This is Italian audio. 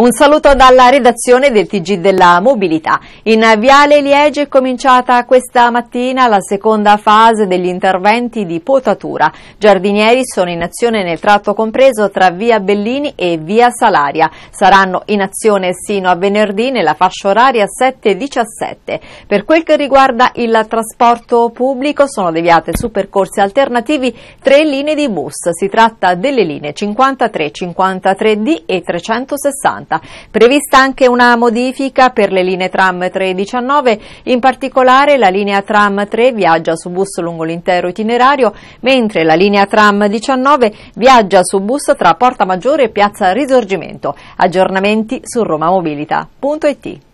Un saluto dalla redazione del TG della Mobilità. In Viale Liege è cominciata questa mattina la seconda fase degli interventi di potatura. Giardinieri sono in azione nel tratto compreso tra via Bellini e via Salaria. Saranno in azione sino a venerdì nella fascia oraria 7-17. Per quel che riguarda il trasporto pubblico sono deviate su percorsi alternativi tre linee di bus. Si tratta delle linee 53, 53D e 360. 80. Prevista anche una modifica per le linee tram 3 e 19, in particolare la linea tram 3 viaggia su bus lungo l'intero itinerario, mentre la linea tram 19 viaggia su bus tra Porta Maggiore e Piazza Risorgimento. Aggiornamenti su romamobilità.it